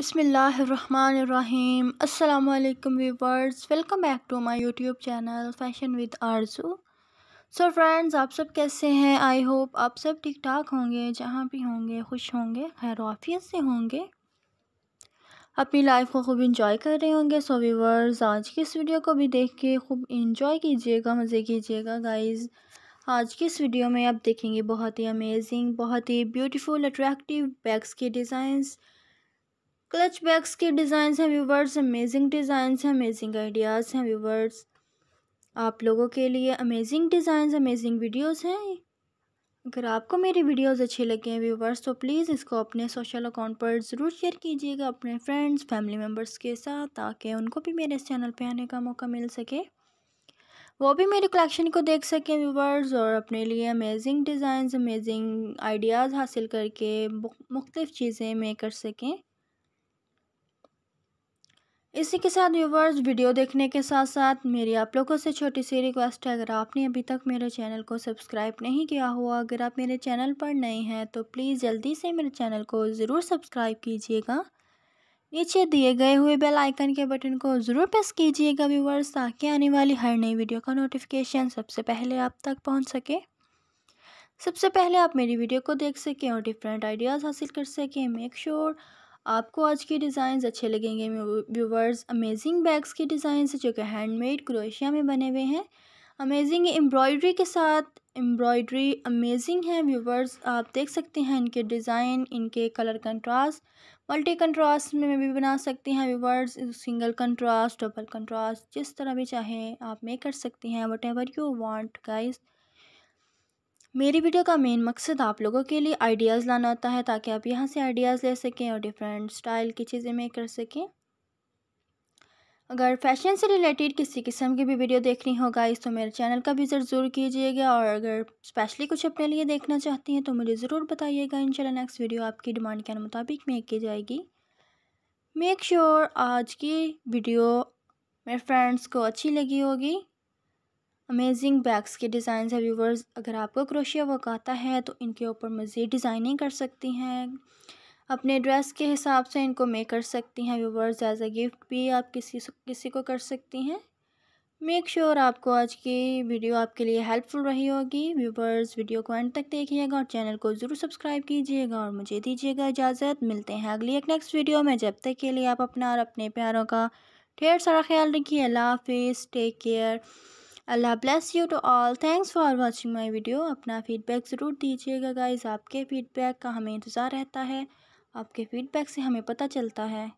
बसमीम् अल्लाम viewers welcome back to my YouTube channel fashion with Arzoo so friends आप सब कैसे हैं आई होप आप सब ठीक ठाक होंगे जहाँ भी होंगे खुश होंगे खैर आफियत से होंगे अपनी लाइफ को खूब इंजॉय कर रहे होंगे सो so, व्यूवर्स आज की इस वीडियो को भी देख के खूब इंजॉय कीजिएगा मज़े कीजिएगा गाइज़ आज की इस वीडियो में आप देखेंगे बहुत ही अमेजिंग बहुत ही ब्यूटीफुल अट्रैक्टिव बैग्स के डिज़ाइंस क्लच बैग्स के डिज़ाइंस हैं व्यूवर्स अमेजिंग डिज़ाइंस हैं अमेजिंग आइडियाज़ हैं व्यूवर्स आप लोगों के लिए अमेजिंग डिज़ाइंस अमेजिंग वीडियोस हैं अगर आपको मेरी वीडियोस अच्छे लगे हैं व्यूवर्स तो प्लीज़ इसको अपने सोशल अकाउंट पर ज़रूर शेयर कीजिएगा अपने फ्रेंड्स फैमिली मेम्बर्स के साथ ताकि उनको भी मेरे इस चैनल पर आने का मौका मिल सके वो भी मेरे कलेक्शन को देख सकें व्यूवर्स और अपने लिए अमेजिंग डिज़ाइंस अमेजिंग आइडियाज़ हासिल करके मुख्तफ़ चीज़ें में कर सकें इसी के साथ व्यूवर्स वीडियो देखने के साथ साथ मेरी आप लोगों से छोटी सी रिक्वेस्ट है अगर आपने अभी तक मेरे चैनल को सब्सक्राइब नहीं किया हुआ अगर आप मेरे चैनल पर नए हैं तो प्लीज़ जल्दी से मेरे चैनल को ज़रूर सब्सक्राइब कीजिएगा नीचे दिए गए हुए बेल आइकन के बटन को ज़रूर प्रेस कीजिएगा व्यूवर्स ताकि आने वाली हर नई वीडियो का नोटिफिकेशन सबसे पहले आप तक पहुँच सके सबसे पहले आप मेरी वीडियो को देख सकें और डिफरेंट आइडियाज़ हासिल कर सकें मेक श्योर sure आपको आज के डिज़ाइंस अच्छे लगेंगे व्यूवर्स अमेजिंग बैग्स के डिज़ाइंस जो कि हैंडमेड क्रोशिया में बने हुए हैं अमेजिंग एम्ब्रॉयडरी के साथ एम्ब्रॉयडरी अमेजिंग है व्यूवर्स आप देख सकते हैं इनके डिज़ाइन इनके कलर कंट्रास्ट मल्टी कंट्रास्ट में भी बना सकते हैं viewers single contrast double contrast जिस तरह भी चाहें आप मेक कर सकते हैं whatever you want guys मेरी वीडियो का मेन मकसद आप लोगों के लिए आइडियाज़ लाना होता है ताकि आप यहाँ से आइडियाज़ ले सकें और डिफरेंट स्टाइल की चीज़ें मेक कर सकें अगर फैशन से रिलेटेड किसी किस्म की भी वीडियो देखनी हो गाइस तो मेरे चैनल का विज़िट ज़रूर कीजिएगा और अगर स्पेशली कुछ अपने लिए देखना चाहती हैं तो मुझे ज़रूर बताइएगा शाला नेक्स्ट वीडियो आपकी डिमांड के मुताबिक मेक की जाएगी मेक श्योर sure आज की वीडियो मेरे फ्रेंड्स को अच्छी लगी होगी अमेजिंग बैग्स के डिज़ाइन है व्यूवर्स अगर आपको क्रोशिया वर्क आता है तो इनके ऊपर मज़ीद डिज़ाइनिंग कर सकती हैं अपने ड्रेस के हिसाब से इनको मेक कर सकती हैं व्यूवर्स एज अ गिफ्ट भी आप किसी किसी को कर सकती हैं मेक श्योर sure आपको आज की वीडियो आपके लिए हेल्पफुल रही होगी व्यूवर्स वीडियो को एंड तक देखिएगा और चैनल को ज़रूर सब्सक्राइब कीजिएगा और मुझे दीजिएगा इजाज़त मिलते हैं अगली एक नेक्स्ट वीडियो में जब तक के लिए आप अपना और अपने प्यारों का ढेर सारा ख्याल रखिए अल्लाह हाफिज़ टेक केयर अल्लाह bless you to all thanks for watching my video अपना फ़ीडबैक ज़रूर दीजिएगा गाइज आपके फ़ीडबैक का हमें इंतज़ार रहता है आपके फ़ीडबैक से हमें पता चलता है